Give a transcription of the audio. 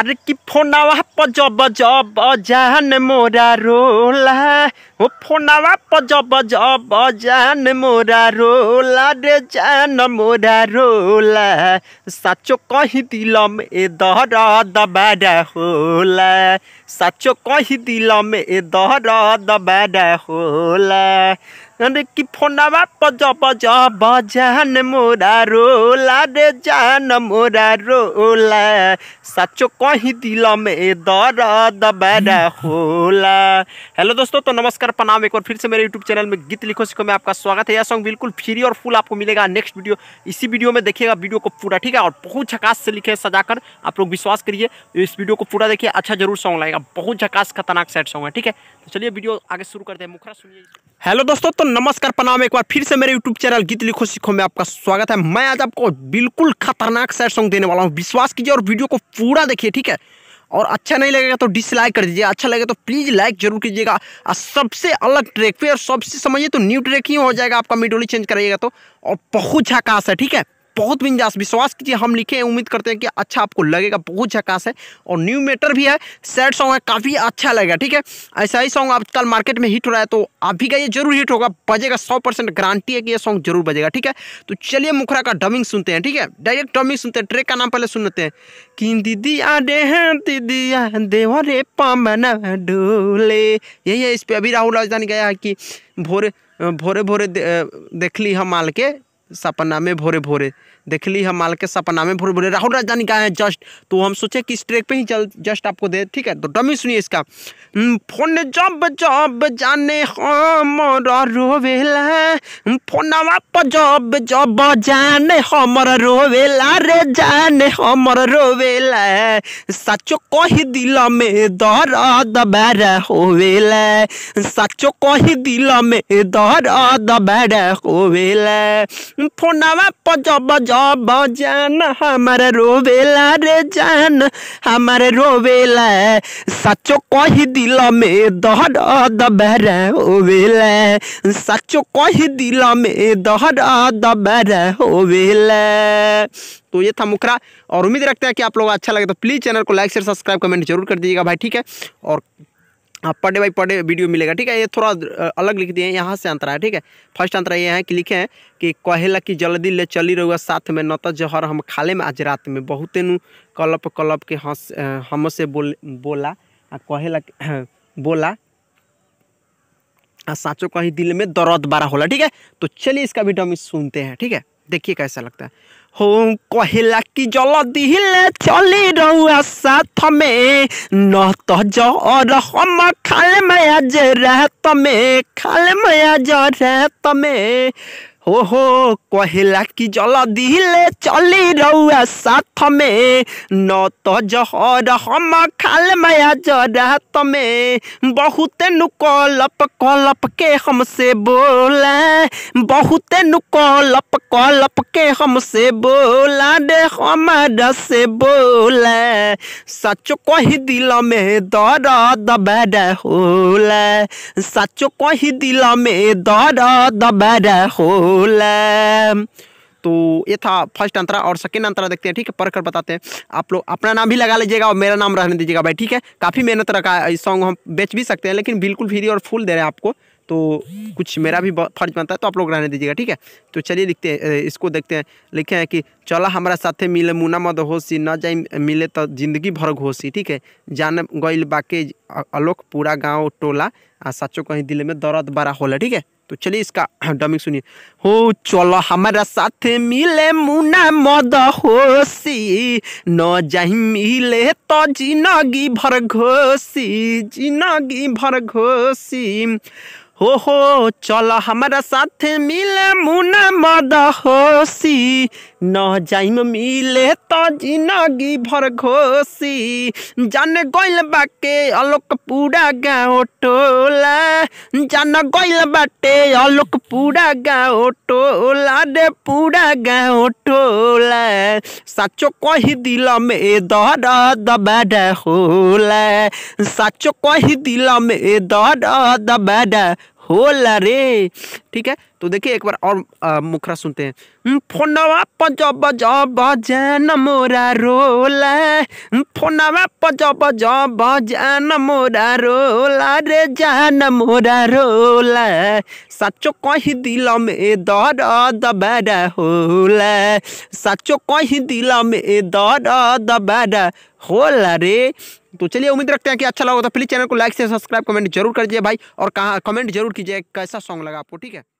अरे कि फोनावा पर जब जब जान मोरा रोला हो फोनावा पर जब जब जान मोरा रोला रे जान मोरा रोला साचो कही दिल ए दहर दबारा होला साचो कही दिल में दहर दबारा होला पज पज बजान मोरा रोला रे जान मोरा रोला कहीं दिल में होला हेलो दोस्तों तो नमस्कार प्रणाम एक बार फिर से मेरे यूट्यूब चैनल में गीत लिखो सीखो में आपका स्वागत है यह सॉन्ग बिल्कुल फ्री और फुल आपको मिलेगा नेक्स्ट वीडियो इसी वीडियो में देखिएगा वीडियो को पूरा ठीक है और बहुत झकास से लिखे सजाकर आप लोग विश्वास करिए इस वीडियो को पूरा देखिए अच्छा जरूर सॉन्ग लगेगा बहुत झकास खतरनाक सेट सॉन्ग है ठीक है तो चलिए वीडियो आगे शुरू करते हैं मुखरा सुनिए हेलो दोस्तों तो नमस्कार प्रणाम एक बार फिर से मेरे यूट्यूब चैनल गीत लिखो सीखो में आपका स्वागत है मैं आज आपको बिल्कुल खतरनाक सैड सॉन्ग देने वाला हूँ विश्वास कीजिए और वीडियो को पूरा देखिए ठीक है और अच्छा नहीं लगेगा तो डिसलाइक कर दीजिए अच्छा लगेगा तो प्लीज़ लाइक जरूर कीजिएगा और सबसे अलग ट्रैक पे और सबसे समझिए तो न्यू ट्रैक ही हो जाएगा आपका मिडोली चेंज करिएगा तो और बहुत झकास है ठीक है बहुत बिंदास विश्वास कीजिए हम लिखे हैं उम्मीद करते हैं कि अच्छा आपको लगेगा बहुत झकास है और न्यू मेटर भी है सैड सॉन्ग है काफ़ी अच्छा लगेगा ठीक है ऐसा ही सॉन्ग आज कल मार्केट में हिट हो रहा है तो आप भी गाइए जरूर हिट होगा बजेगा सौ परसेंट गारंटी है कि यह सॉन्ग जरूर बजेगा ठीक है तो चलिए मुखरा का डबिंग सुनते हैं ठीक है डायरेक्ट डबिंग सुनते हैं ट्रेक का नाम पहले सुनते हैं कि दीदी आडे दीदी देवरे डोले यही है इस पर अभी राहुल राजधानी गया है कि भोरे भोरे भोरे दे, देख ली हम माल के सपना में भोरे भोरे देख ली हम माल के सपना में भोरे भोरे राहुल राजधानी का है जस्ट तो हम सोचे कि इस ट्रैक पे ही चल जस्ट आपको दे ठीक है तो डमी सुनिए इसका हम्म, फोन जब जब जाने हम रोवेला हम्म, फोन आप जब जब जाने हम रोवेला रे जाने हम रोवेला सचो कही दिल में दर्द बैर होवेला सचो कही दिल में दर्द बैर होवेला फोनवा जब जब जान हमारे रोवेला रे जान हमारे रोवेला सचो कही दिल में दहर दबर होवेला सचो कही दिल में दहर दबर होवेला तो ये था मुखरा और उम्मीद रखते हैं कि आप लोग अच्छा लगे तो प्लीज़ चैनल को लाइक शेयर सब्सक्राइब कमेंट जरूर कर दीजिएगा भाई ठीक है और आप पढ़े बाई पढ़े वीडियो मिलेगा ठीक है ये थोड़ा अलग लिख दिए यहाँ से अंतरा है ठीक है फर्स्ट अंतर ये है कि लिखे हैं कि कहेला कि जल्दी ले चली रहुआ साथ में न तो जहर हम खाले में आज रात में बहुत नु कलप कलप के हंस हमसे बोल बोला आ कहेला बोला आ साँचों कहीं दिल में दर्द बारा होला ठीक है तो चलिए इसका भी डमी सुनते हैं ठीक है देखिए कैसा लगता है हो कहला कि जल दिले चली रहुआ साथ में न तो जर हम खाले में खाले में ओहो कहला कि जल दिले चली रउआ साथ में न तो जहर हम खाल माया जरा में बहुत नुकलप कलप के हमसे बोला बहुत नुकलप कलप के हमसे बोला दे हमारा से बोला सच कही दिल में दर दबा होला सच कही दिल में दर दबा होला सोलह तो ये था फर्स्ट अंतरा और सेकेंड अंतरा देखते हैं ठीक है पढ़ कर बताते हैं आप लोग अपना नाम भी लगा लीजिएगा और मेरा नाम रहने दीजिएगा भाई ठीक है काफ़ी मेहनत रखा है इस सॉन्ग हम बेच भी सकते हैं लेकिन बिल्कुल फ्री और फुल दे रहे हैं आपको तो कुछ मेरा भी फर्ज बनता है तो आप लोग रहने दीजिएगा ठीक है तो चलिए लिखते हैं इसको देखते हैं लिखे हैं कि चला हमारा साथे मिले मुना मद होशी न जाए मिले तो जिंदगी भर घोसी ठीक है जान गई बाके अलोक पूरा गांव टोला आ सचो कहीं दिल में दर्द बड़ा होला ठीक है तो चलिए इसका डमिक सुनिए हो चलो हमारा साथ मिले मुना मद होशी न जा मिले तो जिनगी भर घोसी जिनगी भर घोसी हो हो चलो हमारा साथ मिले मुना मद होशी न जाइम मिले तो जिनगी भर घोसी जान गइल बाटे अलोक पूरा गाँव टोला जान गइल बाटे अलोक पूरा गाँव टोला रे पूरा गाँव टोला साचो कही दिल में दर दबाड होला साचो कही दिल में दर दबाड होला रे ठीक है तो देखिए एक बार और मुखरा सुनते हैं फोनवा पजब जब जैन मोरा रोला फोनवा पजब जब जैन मोरा रोला रे जान मोरा रोला सचो कही दिल में दर बड़ा होला सचो कहीं दिल में दर बड़ा होला रे तो चलिए उम्मीद रखते हैं कि अच्छा लगा तो प्लीज़ चैनल को लाइक से सब्सक्राइब कमेंट जरूर कर दिए भाई और कहा कमेंट जरूर कीजिए कैसा सॉन्ग लगा आपको ठीक है